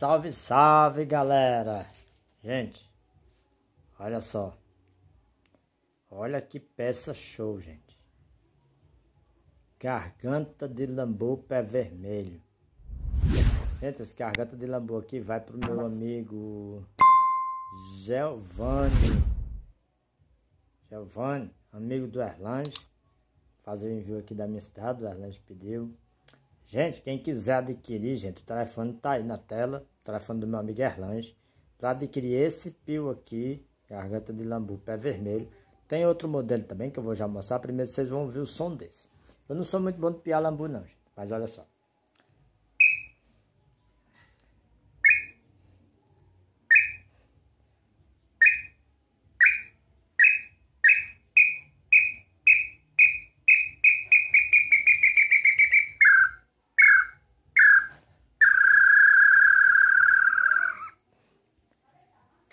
Salve, salve galera! Gente, olha só. Olha que peça show, gente. Garganta de lambu pé vermelho. Gente, essa garganta de lambu aqui vai pro meu amigo Gelvani. Gelvani, amigo do Erlange. Fazer o envio aqui da minha cidade, o Erlange pediu. Gente, quem quiser adquirir, gente, o telefone tá aí na tela, o telefone do meu amigo Erlange, para adquirir esse pio aqui, garganta de lambu, pé vermelho. Tem outro modelo também que eu vou já mostrar, primeiro vocês vão ouvir o som desse. Eu não sou muito bom de piar lambu não, gente, mas olha só.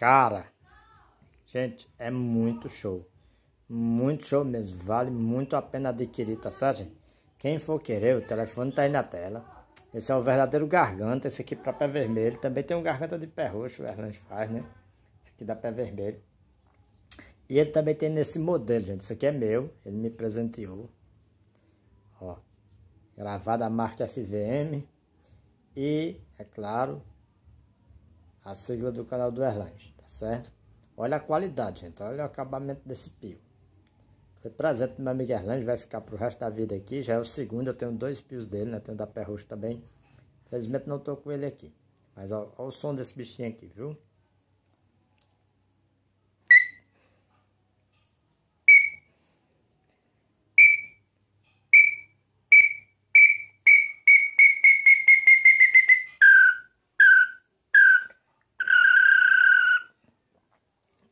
Cara, gente, é muito show. Muito show mesmo. Vale muito a pena adquirir, tá certo, gente? Quem for querer, o telefone tá aí na tela. Esse é o verdadeiro garganta. Esse aqui pra pé vermelho. Também tem um garganta de pé roxo, o Erlange faz, né? Esse aqui dá pé vermelho. E ele também tem nesse modelo, gente. Esse aqui é meu. Ele me presenteou. Ó. Gravado a marca FVM. E, é claro, a sigla do canal do Erlange tá certo? Olha a qualidade, gente. Olha o acabamento desse pio. Foi presente do meu amigo Erlandes, vai ficar pro resto da vida aqui. Já é o segundo, eu tenho dois pios dele, né? Tenho da Perrucho também. Infelizmente não tô com ele aqui. Mas olha o som desse bichinho aqui, viu?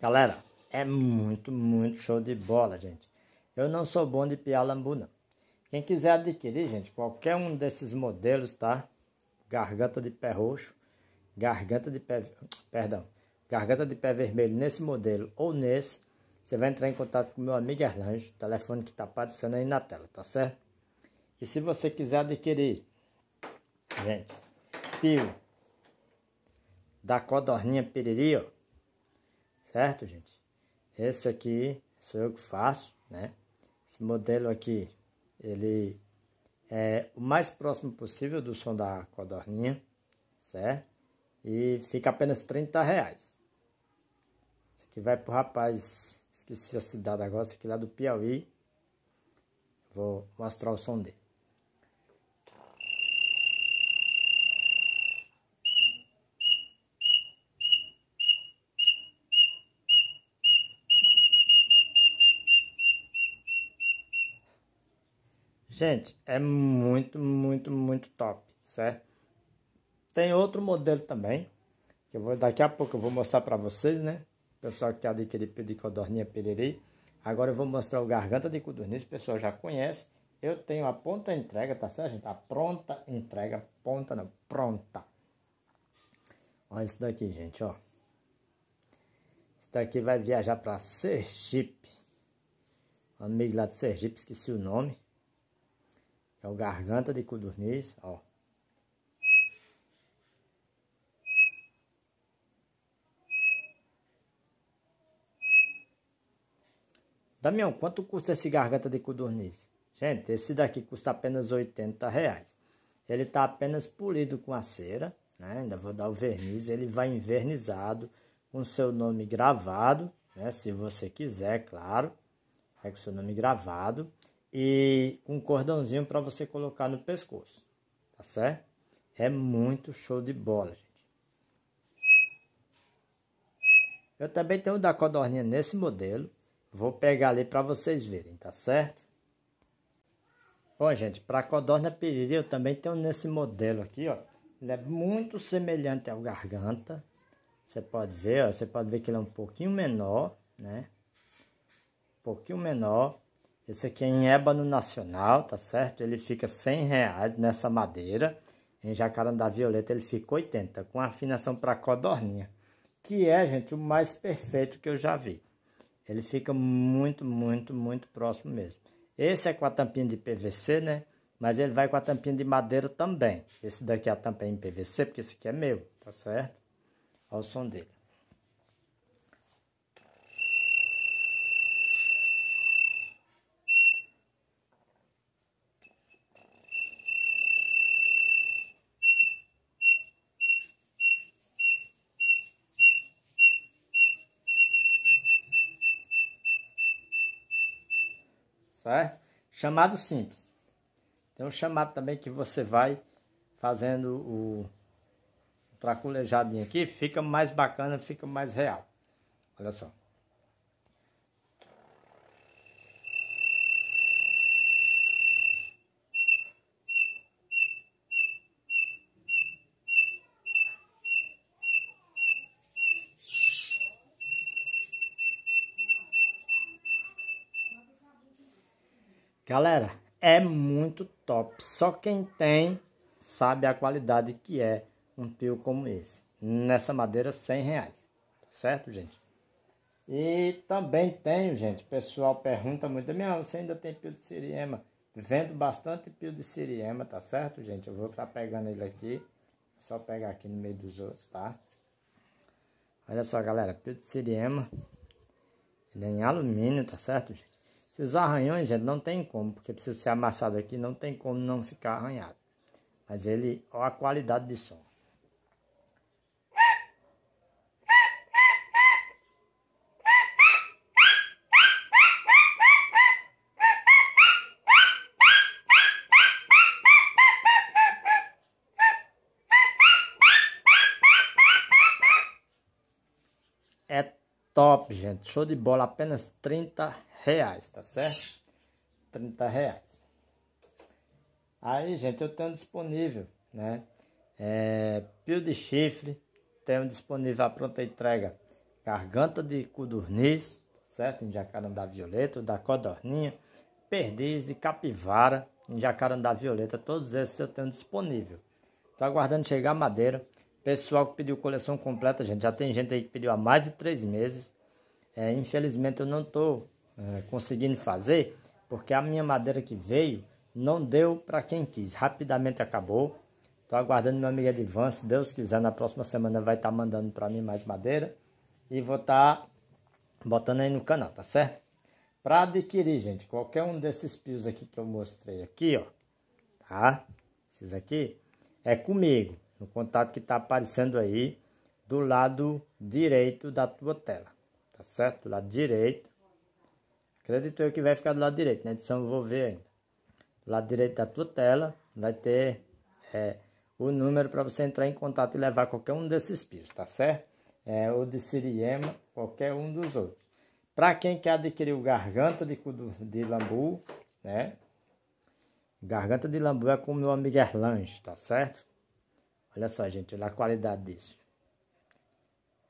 Galera, é muito, muito show de bola, gente. Eu não sou bom de piar lambu, não. Quem quiser adquirir, gente, qualquer um desses modelos, tá? Garganta de pé roxo, garganta de pé... Perdão. Garganta de pé vermelho nesse modelo ou nesse, você vai entrar em contato com meu amigo Erlange, telefone que tá aparecendo aí na tela, tá certo? E se você quiser adquirir, gente, pio da codorninha piriri, ó, certo, gente? Esse aqui sou eu que faço, né? Esse modelo aqui, ele é o mais próximo possível do som da codorninha, certo? E fica apenas 30 reais. Esse aqui vai pro rapaz, esqueci a cidade agora, esse aqui lá do Piauí. Vou mostrar o som dele. Gente, é muito, muito, muito top, certo? Tem outro modelo também, que eu vou daqui a pouco eu vou mostrar para vocês, né? Pessoal que quer tá adquirir de codorninha piriri. Agora eu vou mostrar o garganta de codorniz, o pessoal já conhece. Eu tenho a ponta entrega, tá certo, gente? A pronta entrega, ponta não, pronta. Olha isso daqui, gente, ó. Isso daqui vai viajar para Sergipe. Um amigo lá de Sergipe, esqueci o nome é o garganta de codorniz, ó. Damião, quanto custa esse garganta de codorniz? Gente, esse daqui custa apenas 80 reais. Ele está apenas polido com a cera, né? Ainda vou dar o verniz, ele vai envernizado com seu nome gravado, né? Se você quiser, claro. É com seu nome gravado e um cordãozinho para você colocar no pescoço, tá certo? É muito show de bola, gente. Eu também tenho da codorninha nesse modelo, vou pegar ali para vocês verem, tá certo? Bom, gente, para codorna piriri eu também tenho nesse modelo aqui, ó. Ele é muito semelhante ao garganta. Você pode ver, ó, você pode ver que ele é um pouquinho menor, né? Um pouquinho menor esse aqui é em ébano nacional, tá certo? Ele fica 100 reais nessa madeira. Em jacarandá violeta ele fica 80, com afinação para codorninha. Que é, gente, o mais perfeito que eu já vi. Ele fica muito, muito, muito próximo mesmo. Esse é com a tampinha de PVC, né? Mas ele vai com a tampinha de madeira também. Esse daqui é a tampa em PVC, porque esse aqui é meu, tá certo? Olha o som dele. certo? É? Chamado simples. Tem um chamado também que você vai fazendo o traculejadinho aqui, fica mais bacana, fica mais real. Olha só. Galera, é muito top. Só quem tem sabe a qualidade que é um pio como esse. Nessa madeira, 100 reais. Certo, gente? E também tenho, gente, pessoal pergunta muito, Meu, você ainda tem pio de siriema? Vendo bastante pio de siriema, tá certo, gente? Eu vou estar tá pegando ele aqui, só pegar aqui no meio dos outros, tá? Olha só, galera, pio de siriema, ele é em alumínio, tá certo, gente? Esses arranhões, gente, não tem como, porque precisa ser amassado aqui, não tem como não ficar arranhado. Mas ele, olha a qualidade de som. top, gente. Show de bola, apenas 30 reais, tá certo? 30 reais. Aí, gente, eu tenho disponível, né? É, pio de chifre, tenho disponível a pronta entrega. Garganta de codorniz, certo? Em jacarandá violeta, da codorninha. Perdiz de capivara, em jacarandá violeta. Todos esses eu tenho disponível. Estou aguardando chegar a madeira. Pessoal que pediu coleção completa, gente, já tem gente aí que pediu há mais de três meses. É, infelizmente eu não estou é, conseguindo fazer, porque a minha madeira que veio não deu para quem quis. Rapidamente acabou. Estou aguardando meu amigo Edivan, se Deus quiser, na próxima semana vai estar tá mandando para mim mais madeira. E vou estar tá botando aí no canal, tá certo? Para adquirir, gente, qualquer um desses pios aqui que eu mostrei aqui, ó, tá? Esses aqui, é comigo no contato que está aparecendo aí do lado direito da tua tela, tá certo? Do lado direito. Acredito eu que vai ficar do lado direito, na né? edição eu vou ver ainda. Do lado direito da tua tela vai ter é, o número para você entrar em contato e levar qualquer um desses pios, tá certo? É, ou de Siriema, qualquer um dos outros. Para quem quer adquirir o Garganta de, de Lambu, né? Garganta de Lambu é com o meu amigo Erlange, tá certo? Olha só, gente, olha a qualidade disso.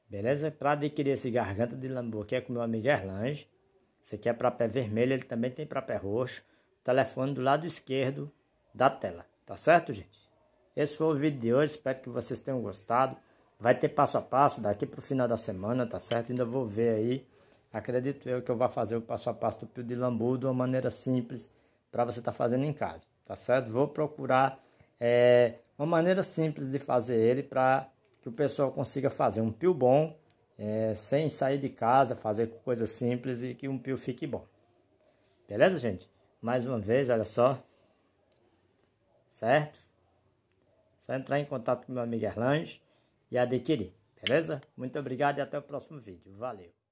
Beleza? Para adquirir esse garganta de lambu aqui é com meu amigo Erlange. Esse aqui é para pé vermelho, ele também tem para pé roxo. Telefone do lado esquerdo da tela. Tá certo, gente? Esse foi o vídeo de hoje, espero que vocês tenham gostado. Vai ter passo a passo daqui para o final da semana, tá certo? Ainda vou ver aí. Acredito eu que eu vou fazer o passo a passo do pio de lambu de uma maneira simples para você estar tá fazendo em casa, tá certo? Vou procurar é, uma maneira simples de fazer ele para que o pessoal consiga fazer um pio bom, é, sem sair de casa, fazer coisas simples e que um pio fique bom. Beleza, gente? Mais uma vez, olha só. Certo? Só entrar em contato com meu amigo Erlange e adquirir, beleza? Muito obrigado e até o próximo vídeo. Valeu!